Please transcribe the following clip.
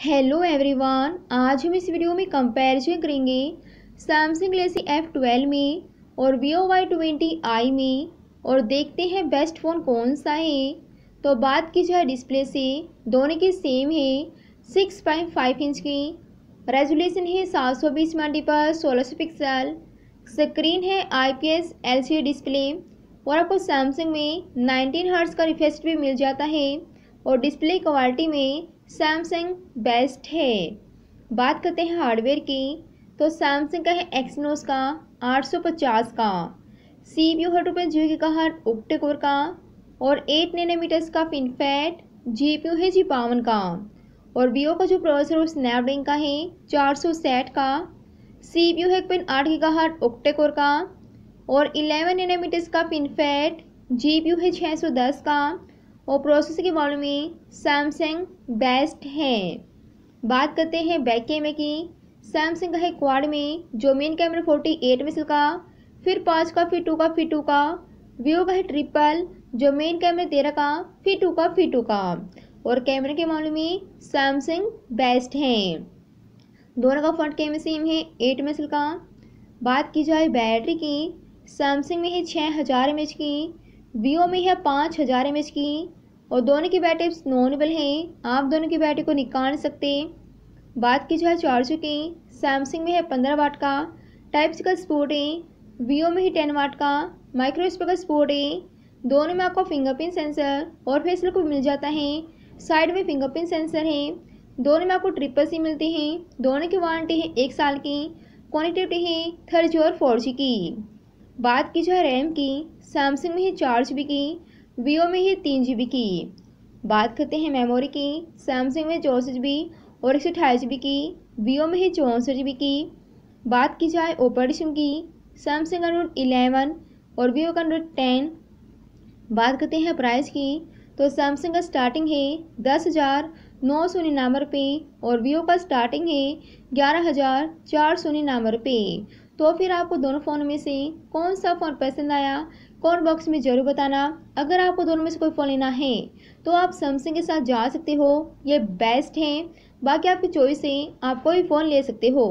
hello everyone आज हम इस वीडियो में कंपैरिजन करेंगे सैमसंग गलेक्सी एफ ट्वेल्व में और वीओ वाई ट्वेंटी आई में और देखते हैं बेस्ट फ़ोन कौन सा है तो बात की जाए डिस्प्ले से दोनों के सेम है सिक्स पॉइंट फाइव इंच की रेजोल्यूशन है सात सौ बीस मंडी पर सोलह सौ पिक्सल स्क्रीन है I P S L C display और आपको सैमसंग में नाइनटीन हर्ट्स का रिफ्रेश भी मिल जाता है और डिस्प्ले क्वालिटी में सैमसंग बेस्ट है बात करते हैं हार्डवेयर की तो सैमसंग का है एक्सनोस का 850 का सी बी यू है रुपये जी के का हर ओक्टे कोर का और 8 नैनोमीटर्स का पिनफेट जी पी यू है जी बावन का और वीओ का जो प्रोसेसर वो स्नैपड्रैगन का है चार सौ सैठ का सी बी यू है पिन आठ के का हर ओक्टे कोर का और 11 नैनोमीटर्स का पिनफेट जी पी यू है छः सौ दस का और प्रोसेसर के मामले में सैमसंग बेस्ट हैं बात करते हैं बैक कैमरे की सैमसंग का है क्वाड में जो मेन कैमरा फोर्टी एट मेगल का फिर पाँच का फिर टू का फिर टू का व्यू का है ट्रिपल जो मेन कैमरा तेरह का फिर टू का फिर टू का और कैमरे के मामले में सैमसंग बेस्ट हैं दोनों का फ्रंट कैमरा सेम है एट मिसल का बात की जाए बैटरी की सैमसंग में है छः हज़ार एम की वीओ में है पाँच हज़ार एम की और दोनों की बैटरी नॉनबल हैं आप दोनों की बैटरी को निकाल सकते बात की जाए चार्जर की सैमसंग में है पंद्रह वाट का टाइप सी का स्पोर्ट है वीओ में ही टेन वाट का माइक्रो स्पीकर स्पोर्ट है दोनों में आपको फिंगरप्रिंट सेंसर और फेसल को मिल जाता है साइड में फिंगरप्रिंट सेंसर है दोनों में आपको ट्रिपल सी मिलती है दोनों की वारंटी है एक साल की कनेक्टिविटी है थर्ड जी और फोर जी की बात की जाए रैम की सैमसंग में ही चार जी की वीवो में ही तीन जी की बात करते हैं मेमोरी की सैमसंग में चौंसठ जी और एक सौ अठाईस जी की वीवो में ही चौंसठ जी की बात की जाए ऑपरेशन की सैमसंग का नोट इलेवन और वीवो का नोट टेन बात करते हैं प्राइस की तो सैमसंग का स्टार्टिंग है दस हज़ार नौ सौ निन्यानवे रुपये और वीवो का स्टार्टिंग है ग्यारह हज़ार चार सौ निन्यानवे रुपये तो फिर आपको दोनों फ़ोन में से कौन सा फ़ोन पसंद आया कौन बॉक्स में ज़रूर बताना अगर आपको दोनों में से कोई फ़ोन लेना है तो आप सैमसंग के साथ जा सकते हो ये बेस्ट हैं बाकी आपकी चॉइस है आप कोई फ़ोन ले सकते हो